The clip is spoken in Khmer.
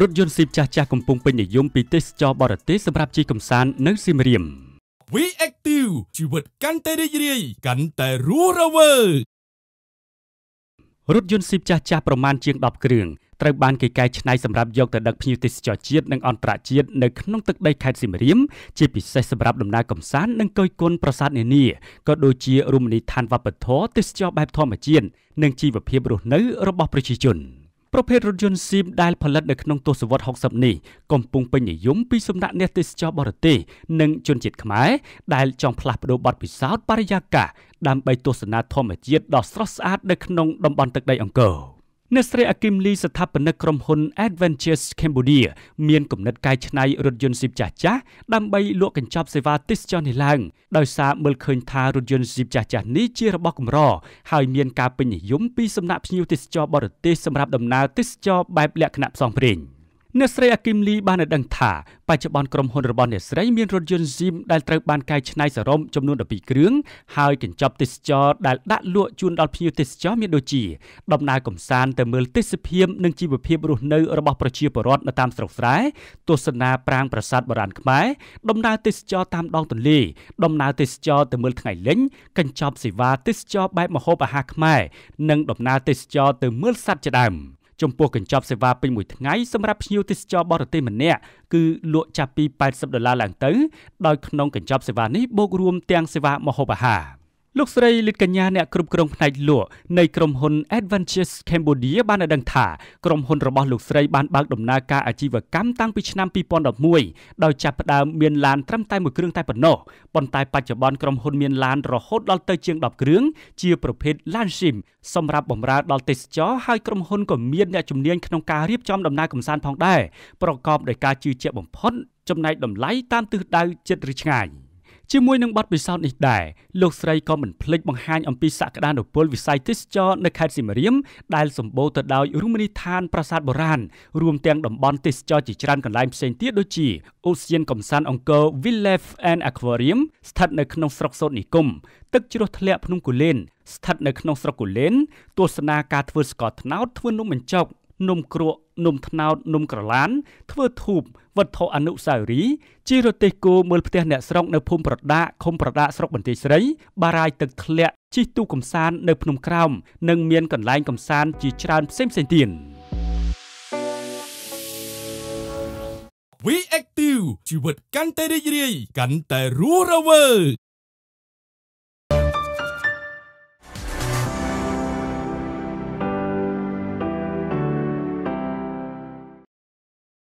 រថយន្តស៊ីបចាស់ចាស់កំពុងពេញនិយមពីទេសចរបរទេសសម្រាប់ជិះកម្សាន្តនៅសៀមរាប We Active ជីវិតកាន់តែរីករាយកាន់តែរស់រវើករថយន្តស៊ីបចាស់ចាស់ប្រមាណជាង10គ្រឿងត្រូវបានគេកែច្នៃសម្រាប់យកទៅដឹកភ្ញៀវទេសចរជាតិនិងអន្តរជាតិនៅក្នុងទឹកដីខេត្តសៀមរាបជាពិសេសសម្រាប់ដំណើរកម្សាន្តនិងគយគន់ប្រាសាទនានាក៏ដូចជារមណីយដ្ឋានវប្បធម៌ទេសចរបែបធម្មជាតិនិងជីវភាពរស់នៅរបស់ប្រជាជន។ប្រភេទរថយន្តស៊ីមដែលផលិតនៅក្នុងទសវត្ស60នេះកំពុងពេញនិយមពីសំណាក់អ្នកទេសចរបរទេសនិងជនជាតិខ្មែរដែលចង់ផ្លាស់ប្ដូរបទពិសោធន៍បរិយាកាសដើម្បីទស្សនាធម្មជាតិដ៏ស្រស់ស្អាតនៅក្នុងតំបន់ទឹកដីអង្គរ។អ្នកស្រីអាគីមលីស្ថាបនិកក្រុមហ៊ុន Adventures Cambodia មានគំនិតកែច្នៃរថយន្តស៊ីបចាស់ចាស់ដើម្បីលក់កញ្ចប់សេវាទេសចរណ៍នេះឡើងដោយសារមើលឃើញ ថារថយន្តស៊ីបចាស់ចាស់នេះជារបស់កម្រហើយមានការពេញនិយមពីសំណាក់ភ្ញៀវទេសចរបរទេសសម្រាប់ដំណើរទេសចរបែបលក្ខណៈផ្សងព្រេង។អ្នកស្រីអាគីមលីបានដឹងថាបច្ចុប្បន្នក្រុមហ៊ុនរបស់អ្នកស្រីមានរថយន្ត Zim ដែលត្រូវបានកែច្នៃសរុបចំនួន12គ្រឿងហើយកញ្ចប់ទេសចរដែលដាក់លក់ជូនដល់ភ្ញៀវទេសចរមានដូចជាដំណើរកម្សាន្តទៅមើលទេសភាពនិងជីវភាព រស់នៅរបស់ប្រជាពលរដ្ឋនៅតាមស្រុកស្រែទស្សនាប្រាង្គប្រាសាទបុរាណខ្មែរដំណើរទេសចរតាមដងទន្លេដំណើរទេសចរទៅមើលថ្ងៃលិញកញ្ចប់សេវាទេសចរបែបមហូបអាហារខ្មែរនិង ដំណើរទេសចរទៅមើលសត្វជាដើម។ចំពោះកញ្ចប់សេវាពេញមួយថ្ងៃសម្រាប់ភ្ញៀវទេសចរបរទេសម្នាក់គឺលក់ចាប់ពី80ដុល្លារឡើងទៅដោយក្នុងកញ្ចប់សេវានេះបូករួមទាំងសេវាម្ហូបអាហារ។លោកស្រីលិតកញ្ញាអ្នកគ្រប់គ្រងផ្នែកលក់នៃក្រុមហ៊ុន Adventures Cambodia បានឲ្យដឹងថាក្រុមហ៊ុនរបស់លោកស្រីបានបើកដំណើរការអាជីវកម្មតាំងពីឆ្នាំ2011ដោយចាប់ផ្ដើមមានឡានត្រឹមតែមួយគ្រឿងតែប៉ុណ្ណោះប៉ុន្តែបច្ចុប្បន្នក្រុមហ៊ុន មានឡានរហូតដល់ទៅជាង10គ្រឿងជាប្រភេទឡាន Sim សម្រាប់បម្រើដល់ទេសចរហើយក្រុមហ៊ុនក៏មានអ្នកជំនាញក្នុងការរៀបចំដំណើរកម្សាន្តផងដែរប្រកបដោយការជឿជាក់បំផុត ចំណែកតម្លៃតាមទិសដៅចិត្តឬឆ្ងាយ។ជាមួយនឹងបទពិសោធន៍នេះដែរលោកស្រីក៏មិនភ្លេចបង្ហាញអំពីសក្តានុពលវិស័យទេសចរនៅខេត្តសៀមរាបដែលសម្បូរទៅដោយរមណីយដ្ឋានប្រាសាទបុរាណរួមទាំងតំបន់ទេសចរជាច្រើនកន្លែងផ្សេងទៀតដូចជាអូសៀនកំសាន្តអង្គរ Village and Aquarium ស្ថិតនៅក្នុងស្រុកសូត្រនិគមទឹកជ្រោះធ្លាក់ភ្នំគូលែនស្ថិតនៅក្នុងស្រុកគូលែនទស្សនាការធ្វើស្ករត្នោតធ្វើនំបញ្ចុកនំគ្រក់នំត្នោតនំក្រឡាន ធ្វើធូបវត្ថុអនុស្សាវរីយ៍ជីរទេសគោមើលផ្ទះអ្នកស្រុកនៅភូមិប្រដាកឃុំប្រដាកស្រុកបន្ទាយស្រី បារាយទឹកធ្លាក់ជីទូកំសាន្តនៅភ្នំក្រោមនិងមានកន្លែងកំសាន្តជាច្រើនផ្សេងៗទៀត We Active ជីវិតកាន់តែរីករាយកាន់តែរស់រវើក